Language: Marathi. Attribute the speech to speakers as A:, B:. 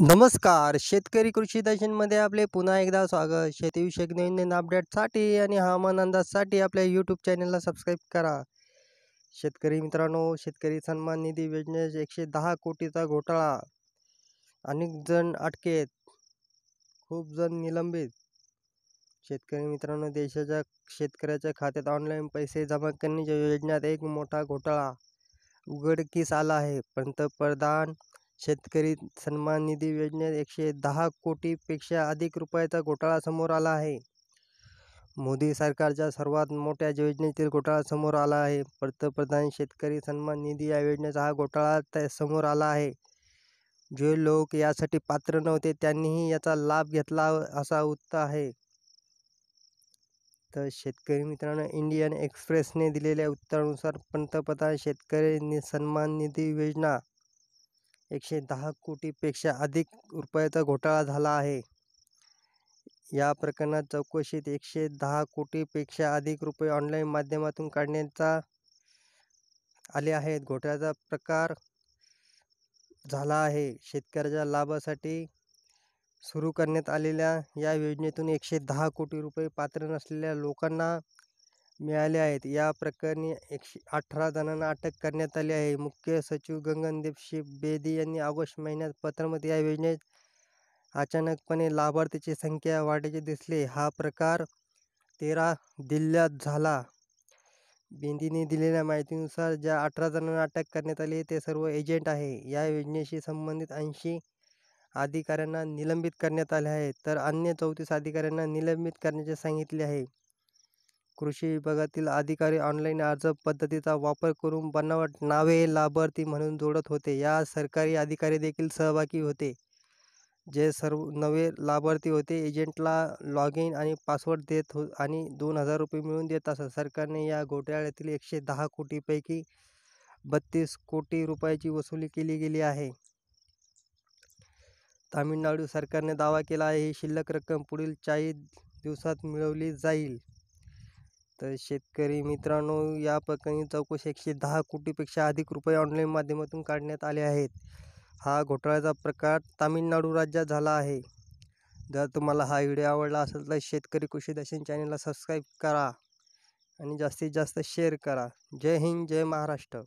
A: नमस्कार शेतकरी कृषी दर्शनमध्ये आपले पुन्हा एकदा स्वागत शेतीविषयक नवीन नवीन अपडेटसाठी आणि हवामान अंदाजसाठी आपल्या यूट्यूब चॅनलला सबस्क्राईब करा शेतकरी मित्रांनो शेतकरी सन्मान निधी योजनेत एकशे दहा कोटीचा घोटाळा अनेक जण अटकेत खूप जण निलंबित शेतकरी मित्रांनो देशाच्या शेतकऱ्याच्या खात्यात ऑनलाईन पैसे जमा करण्याच्या योजनेत एक मोठा घोटाळा उघडकीस आला आहे पंतप्रधान शेतकरी सन्मान निधी योजनेत एकशे दहा कोटी पेक्षा अधिक रुपयाचा घोटाळा समोर आला आहे मोदी सरकारच्या सर्वात मोठ्या योजनेतील घोटाळा समोर आला आहे पंतप्रधान शेतकरी सन्मान निधी या योजनेचा हा घोटाळा समोर आला आहे जे लोक यासाठी पात्र नव्हते त्यांनीही याचा लाभ घेतला असा उत्त आहे तर शेतकरी मित्रांनो इंडियन एक्सप्रेसने दिलेल्या उत्तरानुसार पंतप्रधान शेतकरी सन्मान निधी योजना एकशे दहा कोटीपेक्षा अधिक रुपयाचा घोटाळा झाला आहे या प्रकरणात चौकशीत एकशे दहा कोटीपेक्षा अधिक रुपये ऑनलाईन माध्यमातून काढण्याचा आले आहेत घोटाळ्याचा प्रकार झाला आहे शेतकऱ्याच्या लाभासाठी सुरू करण्यात आलेल्या या योजनेतून एकशे दहा कोटी रुपये पात्र नसलेल्या लोकांना मिळाले आहेत या प्रकरणी एकशे अठरा जणांना अटक करण्यात आली आहे मुख्य सचिव गंगनदीप शिव बेदी यांनी ऑगस्ट महिन्यात पत्रामध्ये या योजनेत अचानकपणे लाभार्थीची संख्या वाढायची दिसले हा प्रकार तेरा दिल्ल्यात झाला बेंदीने दिलेल्या माहितीनुसार ज्या अठरा जणांना अटक करण्यात आली ते सर्व एजंट आहे या योजनेशी संबंधित ऐंशी अधिकाऱ्यांना निलंबित करण्यात आले आहे तर अन्य चौतीस अधिकाऱ्यांना निलंबित करण्याचे सांगितले आहे कृषी विभागातील अधिकारी ऑनलाईन अर्ज पद्धतीचा वापर करून बनावट नावे लाभार्थी म्हणून जोडत होते या सरकारी अधिकारी देखील सहभागी होते जे सर्व नवे लाभार्थी होते एजंटला लॉग इन आणि पासवर्ड देत हो आणि दोन हजार रुपये मिळवून देत असत सरकारने या घोटाळ्यातील एकशे दहा कोटीपैकी बत्तीस कोटी रुपयाची वसुली केली गेली आहे तामिळनाडू सरकारने दावा केला आहे ही शिल्लक रक्कम पुढील चाळीस दिवसात मिळवली जाईल तर शेतकरी मित्रांनो या प्रकरणी चौकशी एकशे दहा कोटीपेक्षा अधिक रुपये ऑनलाईन माध्यमातून काढण्यात आले आहेत हा घोटाळ्याचा प्रकार तामिळनाडू राज्यात झाला आहे जर तुम्हाला हा व्हिडिओ आवडला असेल तर शेतकरी कृषी दर्शन चॅनलला सबस्क्राईब करा आणि जास्तीत जास्त शेअर करा जय हिंद जय महाराष्ट्र